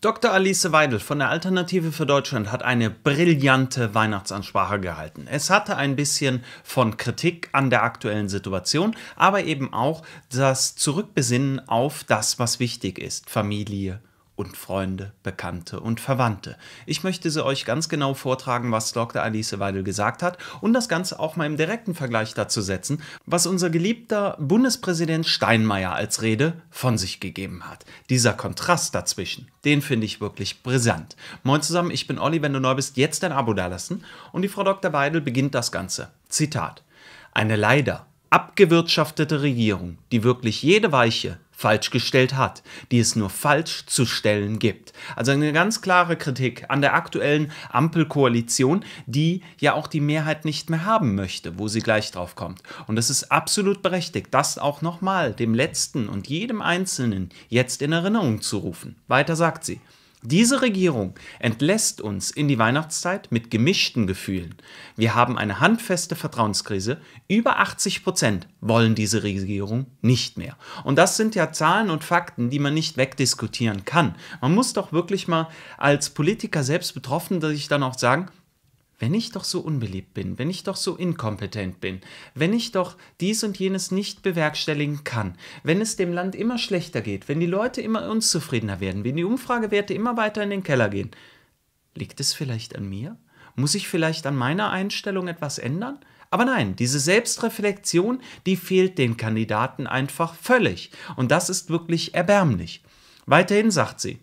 Dr. Alice Weidel von der Alternative für Deutschland hat eine brillante Weihnachtsansprache gehalten. Es hatte ein bisschen von Kritik an der aktuellen Situation, aber eben auch das Zurückbesinnen auf das, was wichtig ist. Familie, und Freunde, Bekannte und Verwandte. Ich möchte sie euch ganz genau vortragen, was Dr. Alice Weidel gesagt hat und das Ganze auch mal im direkten Vergleich dazu setzen, was unser geliebter Bundespräsident Steinmeier als Rede von sich gegeben hat. Dieser Kontrast dazwischen, den finde ich wirklich brisant. Moin zusammen, ich bin Olli, wenn du neu bist, jetzt ein Abo dalassen und die Frau Dr. Weidel beginnt das Ganze. Zitat. Eine leider abgewirtschaftete Regierung, die wirklich jede Weiche, falsch gestellt hat, die es nur falsch zu stellen gibt. Also eine ganz klare Kritik an der aktuellen Ampelkoalition, die ja auch die Mehrheit nicht mehr haben möchte, wo sie gleich drauf kommt. Und es ist absolut berechtigt, das auch nochmal dem letzten und jedem Einzelnen jetzt in Erinnerung zu rufen. Weiter sagt sie. Diese Regierung entlässt uns in die Weihnachtszeit mit gemischten Gefühlen. Wir haben eine handfeste Vertrauenskrise. Über 80 Prozent wollen diese Regierung nicht mehr. Und das sind ja Zahlen und Fakten, die man nicht wegdiskutieren kann. Man muss doch wirklich mal als Politiker selbst Betroffener sich dann auch sagen, wenn ich doch so unbeliebt bin, wenn ich doch so inkompetent bin, wenn ich doch dies und jenes nicht bewerkstelligen kann, wenn es dem Land immer schlechter geht, wenn die Leute immer unzufriedener werden, wenn die Umfragewerte immer weiter in den Keller gehen, liegt es vielleicht an mir? Muss ich vielleicht an meiner Einstellung etwas ändern? Aber nein, diese Selbstreflexion, die fehlt den Kandidaten einfach völlig. Und das ist wirklich erbärmlich. Weiterhin sagt sie,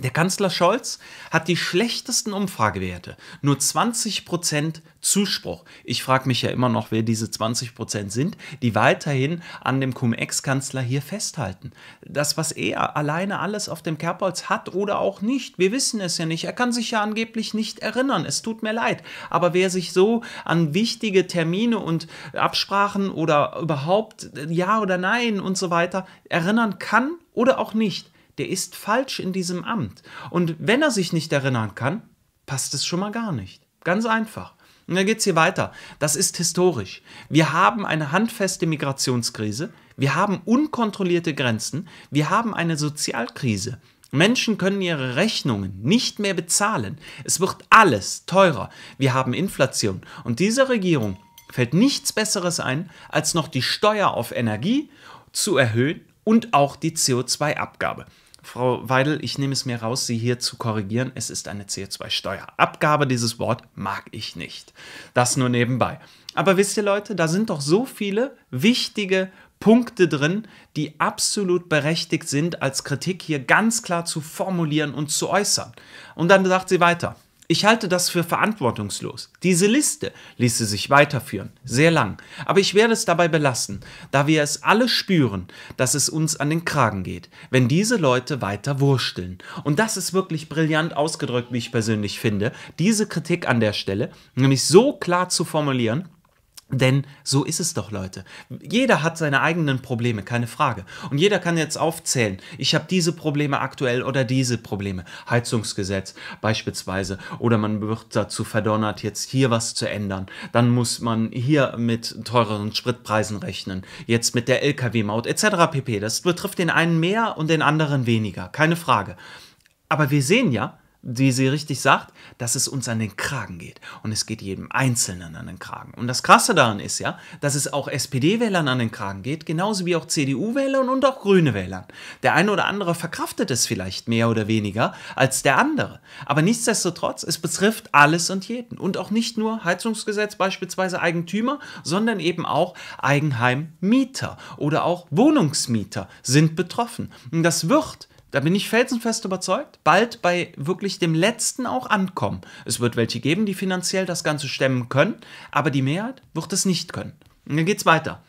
der Kanzler Scholz hat die schlechtesten Umfragewerte. Nur 20% Zuspruch. Ich frage mich ja immer noch, wer diese 20% sind, die weiterhin an dem Cum-Ex-Kanzler hier festhalten. Das, was er alleine alles auf dem Kerbholz hat oder auch nicht, wir wissen es ja nicht. Er kann sich ja angeblich nicht erinnern. Es tut mir leid. Aber wer sich so an wichtige Termine und Absprachen oder überhaupt äh, Ja oder Nein und so weiter erinnern kann oder auch nicht, der ist falsch in diesem Amt. Und wenn er sich nicht erinnern kann, passt es schon mal gar nicht. Ganz einfach. Und dann geht es hier weiter. Das ist historisch. Wir haben eine handfeste Migrationskrise. Wir haben unkontrollierte Grenzen. Wir haben eine Sozialkrise. Menschen können ihre Rechnungen nicht mehr bezahlen. Es wird alles teurer. Wir haben Inflation. Und dieser Regierung fällt nichts Besseres ein, als noch die Steuer auf Energie zu erhöhen und auch die CO2-Abgabe. Frau Weidel, ich nehme es mir raus, Sie hier zu korrigieren. Es ist eine CO2-Steuer. Abgabe, dieses Wort mag ich nicht. Das nur nebenbei. Aber wisst ihr Leute, da sind doch so viele wichtige Punkte drin, die absolut berechtigt sind, als Kritik hier ganz klar zu formulieren und zu äußern. Und dann sagt sie weiter. Ich halte das für verantwortungslos. Diese Liste ließe sich weiterführen, sehr lang. Aber ich werde es dabei belassen, da wir es alle spüren, dass es uns an den Kragen geht, wenn diese Leute weiter wursteln. Und das ist wirklich brillant ausgedrückt, wie ich persönlich finde, diese Kritik an der Stelle, nämlich so klar zu formulieren, denn so ist es doch, Leute. Jeder hat seine eigenen Probleme, keine Frage. Und jeder kann jetzt aufzählen, ich habe diese Probleme aktuell oder diese Probleme. Heizungsgesetz beispielsweise. Oder man wird dazu verdonnert, jetzt hier was zu ändern. Dann muss man hier mit teureren Spritpreisen rechnen. Jetzt mit der Lkw-Maut etc. pp. Das betrifft den einen mehr und den anderen weniger. Keine Frage. Aber wir sehen ja, wie sie richtig sagt, dass es uns an den Kragen geht. Und es geht jedem Einzelnen an den Kragen. Und das Krasse daran ist ja, dass es auch SPD-Wählern an den Kragen geht, genauso wie auch CDU-Wählern und auch grüne Wählern. Der eine oder andere verkraftet es vielleicht mehr oder weniger als der andere. Aber nichtsdestotrotz, es betrifft alles und jeden. Und auch nicht nur Heizungsgesetz, beispielsweise Eigentümer, sondern eben auch Eigenheimmieter oder auch Wohnungsmieter sind betroffen. Und das wird da bin ich felsenfest überzeugt, bald bei wirklich dem letzten auch ankommen. Es wird welche geben, die finanziell das Ganze stemmen können, aber die Mehrheit wird es nicht können. Und dann geht's weiter.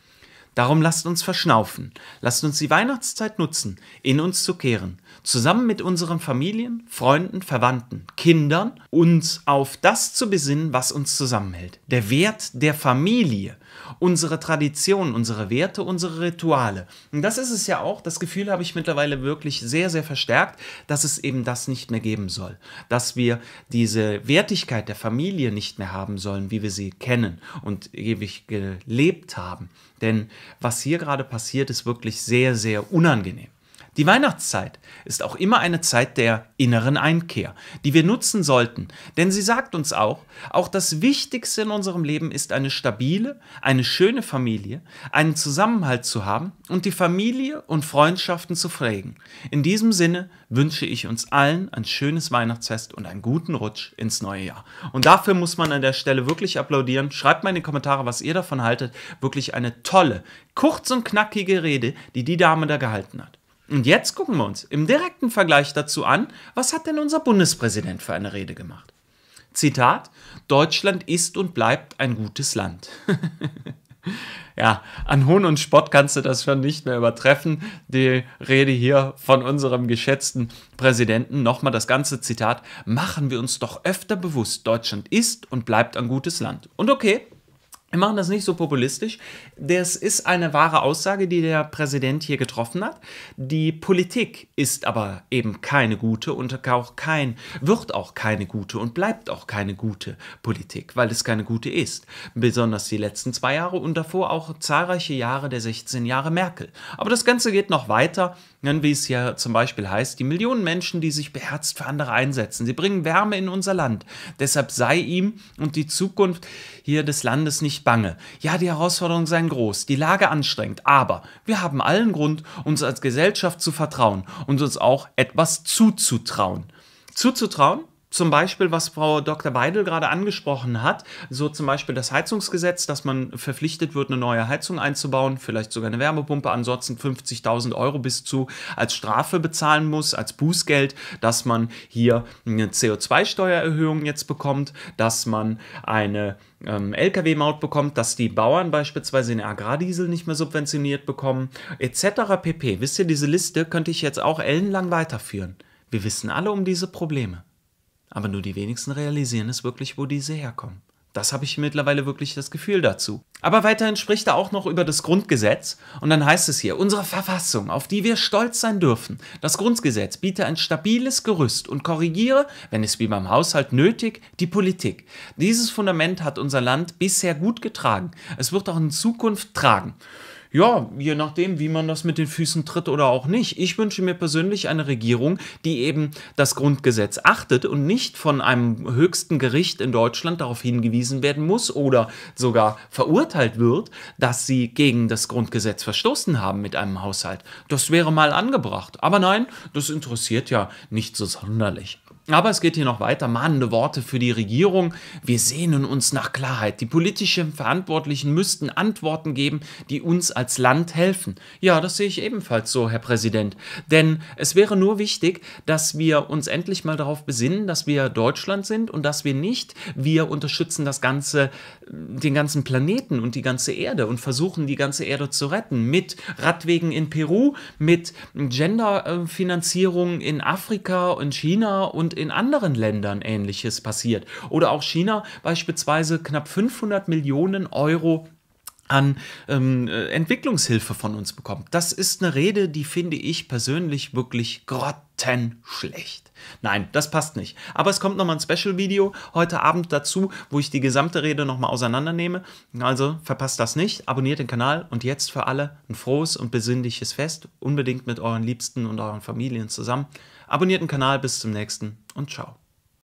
Darum lasst uns verschnaufen, lasst uns die Weihnachtszeit nutzen, in uns zu kehren, zusammen mit unseren Familien, Freunden, Verwandten, Kindern, uns auf das zu besinnen, was uns zusammenhält. Der Wert der Familie, unsere Tradition, unsere Werte, unsere Rituale. Und das ist es ja auch, das Gefühl habe ich mittlerweile wirklich sehr, sehr verstärkt, dass es eben das nicht mehr geben soll. Dass wir diese Wertigkeit der Familie nicht mehr haben sollen, wie wir sie kennen und ewig gelebt haben. Denn was hier gerade passiert, ist wirklich sehr, sehr unangenehm. Die Weihnachtszeit ist auch immer eine Zeit der inneren Einkehr, die wir nutzen sollten, denn sie sagt uns auch, auch das Wichtigste in unserem Leben ist eine stabile, eine schöne Familie, einen Zusammenhalt zu haben und die Familie und Freundschaften zu pflegen. In diesem Sinne wünsche ich uns allen ein schönes Weihnachtsfest und einen guten Rutsch ins neue Jahr. Und dafür muss man an der Stelle wirklich applaudieren. Schreibt mal in die Kommentare, was ihr davon haltet. Wirklich eine tolle, kurz und knackige Rede, die die Dame da gehalten hat. Und jetzt gucken wir uns im direkten Vergleich dazu an, was hat denn unser Bundespräsident für eine Rede gemacht? Zitat, Deutschland ist und bleibt ein gutes Land. ja, an Hohn und Spott kannst du das schon nicht mehr übertreffen. Die Rede hier von unserem geschätzten Präsidenten, nochmal das ganze Zitat, machen wir uns doch öfter bewusst, Deutschland ist und bleibt ein gutes Land. Und okay, wir machen das nicht so populistisch. Das ist eine wahre Aussage, die der Präsident hier getroffen hat. Die Politik ist aber eben keine gute und auch kein, wird auch keine gute und bleibt auch keine gute Politik, weil es keine gute ist. Besonders die letzten zwei Jahre und davor auch zahlreiche Jahre der 16 Jahre Merkel. Aber das Ganze geht noch weiter, wie es ja zum Beispiel heißt, die Millionen Menschen, die sich beherzt für andere einsetzen. Sie bringen Wärme in unser Land. Deshalb sei ihm und die Zukunft hier des Landes nicht nicht bange. Ja, die Herausforderungen seien groß, die Lage anstrengend, aber wir haben allen Grund, uns als Gesellschaft zu vertrauen und uns auch etwas zuzutrauen. Zuzutrauen zum Beispiel, was Frau Dr. Beidel gerade angesprochen hat, so zum Beispiel das Heizungsgesetz, dass man verpflichtet wird, eine neue Heizung einzubauen, vielleicht sogar eine Wärmepumpe, ansonsten 50.000 Euro bis zu als Strafe bezahlen muss, als Bußgeld, dass man hier eine CO2-Steuererhöhung jetzt bekommt, dass man eine ähm, Lkw-Maut bekommt, dass die Bauern beispielsweise den Agrardiesel nicht mehr subventioniert bekommen, etc. pp. Wisst ihr, diese Liste könnte ich jetzt auch ellenlang weiterführen. Wir wissen alle um diese Probleme. Aber nur die wenigsten realisieren es wirklich, wo diese herkommen. Das habe ich mittlerweile wirklich das Gefühl dazu. Aber weiterhin spricht er auch noch über das Grundgesetz und dann heißt es hier, unsere Verfassung, auf die wir stolz sein dürfen, das Grundgesetz biete ein stabiles Gerüst und korrigiere, wenn es wie beim Haushalt nötig, die Politik. Dieses Fundament hat unser Land bisher gut getragen. Es wird auch in Zukunft tragen. Ja, je nachdem, wie man das mit den Füßen tritt oder auch nicht. Ich wünsche mir persönlich eine Regierung, die eben das Grundgesetz achtet und nicht von einem höchsten Gericht in Deutschland darauf hingewiesen werden muss oder sogar verurteilt wird, dass sie gegen das Grundgesetz verstoßen haben mit einem Haushalt. Das wäre mal angebracht. Aber nein, das interessiert ja nicht so sonderlich. Aber es geht hier noch weiter. Mahnende Worte für die Regierung. Wir sehnen uns nach Klarheit. Die politischen Verantwortlichen müssten Antworten geben, die uns als als Land helfen. Ja, das sehe ich ebenfalls so, Herr Präsident. Denn es wäre nur wichtig, dass wir uns endlich mal darauf besinnen, dass wir Deutschland sind und dass wir nicht, wir unterstützen das ganze, äh, den ganzen Planeten und die ganze Erde und versuchen, die ganze Erde zu retten. Mit Radwegen in Peru, mit Genderfinanzierung in Afrika und China und in anderen Ländern ähnliches passiert. Oder auch China beispielsweise knapp 500 Millionen Euro an ähm, äh, Entwicklungshilfe von uns bekommt. Das ist eine Rede, die finde ich persönlich wirklich grottenschlecht. Nein, das passt nicht. Aber es kommt nochmal ein Special-Video heute Abend dazu, wo ich die gesamte Rede nochmal auseinandernehme. Also verpasst das nicht, abonniert den Kanal und jetzt für alle ein frohes und besinnliches Fest. Unbedingt mit euren Liebsten und euren Familien zusammen. Abonniert den Kanal, bis zum nächsten und ciao.